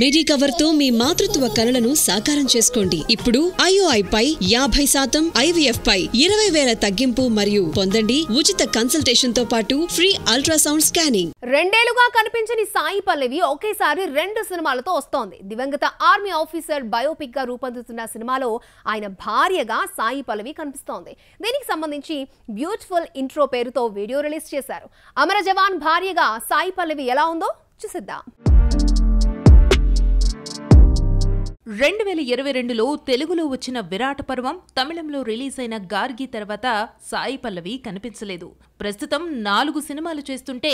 మిడి cover తో మీ మాతృత్వ కలలను సాకారం చేసుకోండి ఇప్పుడు ఐఓఐ పై యాభై శాతం ఐవీఎఫ్ పై ఇరవై వేల తగ్గింపు మరియు పొందండి ఉచిత కన్సల్టేషన్ తో పాటు ఫ్రీ అల్ట్రాసౌండ్ స్కానింగ్ రెండేళ్లుగా కనిపించని సాయి పల్లవి ఒకేసారి రెండు సినిమాలతో వస్తోంది దివంగత ఆర్మీ ఆఫీసర్ బయోపిక్ గా రూపొందుతున్న సినిమాలో ఆయన భార్యగా సాయి పల్లవి కనిపిస్తోంది దీనికి సంబంధించి బ్యూటిఫుల్ ఇంట్రో పేరుతో వీడియో రిలీజ్ చేశారు అమర జవాన్ భార్యగా సాయి పల్లవి ఎలా ఉందో చూసిద్దాం రెండు వేల ఇరవై రెండులో తెలుగులో వచ్చిన విరాట పర్వం తమిళంలో రిలీజ్ అయిన గార్గి తర్వాత సాయి పల్లవి కనిపించలేదు ప్రస్తుతం నాలుగు సినిమాలు చేస్తుంటే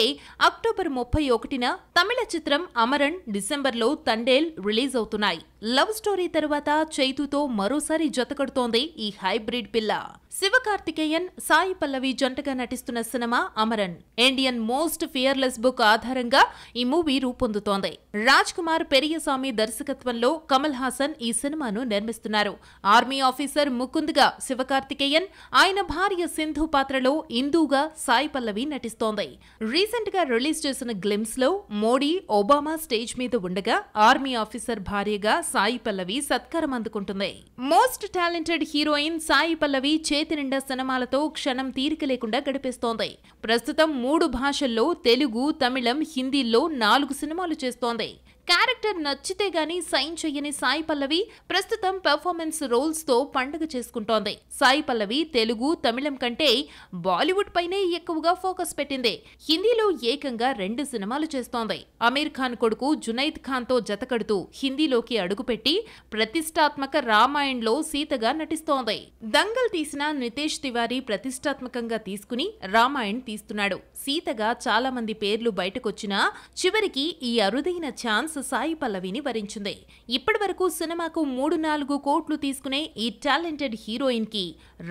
అక్టోబర్ ముప్పై ఒకటిన తమిళ చిత్రం అమరన్ డిసెంబర్లో తండేల్ రిలీజ్ అవుతున్నాయి లవ్ స్టోరీ తరువాత చైతుతో మరోసారి జతకడుతోంది ఈ హైబ్రిడ్ పిల్ల శివకార్తికేయన్ సాయి పల్లవి జంటగా నటిస్తున్న సినిమా Amaran Indian most fearless book ఆధారంగా ఈ మూవీ రూపొందుతోంది రాజ్ కుమార్ పెరియస్వామి దర్శకత్వంలో కమల్ హాసన్ ఈ సినిమాను నిర్మిస్తున్నారు ఆర్మీ ఆఫీసర్ ముకుంద్గా శివకార్తికేయన్ ఆయన భార్య సింధు పాత్రలో ఇందూగా సాయి పల్లవి నటిస్తోంది రీసెంట్ గా రిలీజ్ చేసిన గ్లిమ్స్ లో మోడీ ఒబామా స్టేజ్ మీద ఉండగా ఆర్మీ ఆఫీసర్ భార్యగా సాయి పల్లవి సత్కారం అందుకుంటుంది most talented heroine Sai Pallavi చేతి నిండా సినిమాలతో క్షణం తీరిక లేకుండా గడిపేస్తోంది ప్రస్తుతం మూడు భాషల్లో తెలుగు తమిళం హిందీల్లో నాలుగు సినిమాలు చేస్తోంది క్యారెక్టర్ నచ్చితే గానీ సైన్ చేయని సాయి పల్లవి ప్రస్తుతం పెర్ఫార్మెన్స్ రోల్స్ తో పండగ చేసుకుంటోంది సాయి పల్లవి తెలుగు తమిళం కంటే బాలీవుడ్ పైనే ఎక్కువగా ఫోకస్ పెట్టింది హిందీలో ఏకంగా రెండు సినిమాలు చేస్తోంది అమీర్ ఖాన్ కొడుకు జునైద్ ఖాన్ తో జతకడుతూ హిందీలోకి అడుగుపెట్టి ప్రతిష్టాత్మక లో సీతగా నటిస్తోంది దంగల్ తీసిన నితేష్ తివారీ ప్రతిష్టాత్మకంగా తీసుకుని రామాయణ్ తీస్తున్నాడు సీతగా చాలా మంది పేర్లు బయటకొచ్చినా చివరికి ఈ అరుదైన ఛాన్స్ మాస్ సాయి పల్లవిని వరించింది ఇప్పటి వరకు సినిమాకు మూడు నాలుగు కోట్లు తీసుకునే ఈ టాలెంటెడ్ హీరోయిన్ కి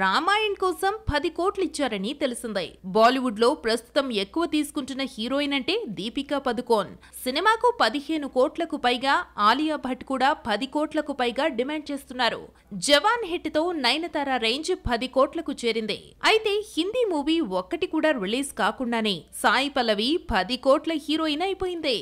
రామాయణ్ కోసం పది కోట్లు ఇచ్చారని తెలిసిందే బాలీవుడ్ లో ప్రస్తుతం ఎక్కువ తీసుకుంటున్న హీరోయిన్ అంటే దీపికా పదుకోన్ సినిమాకు పదిహేను కోట్లకు పైగా ఆలియా భట్ కూడా పది కోట్లకు పైగా డిమాండ్ చేస్తున్నారు జవాన్ హిట్ తో నయనతార రేంజ్ పది కోట్లకు చేరింది అయితే హిందీ మూవీ ఒక్కటి కూడా రిలీజ్ కాకుండానే సాయి పల్లవి పది కోట్ల హీరోయిన్ అయిపోయింది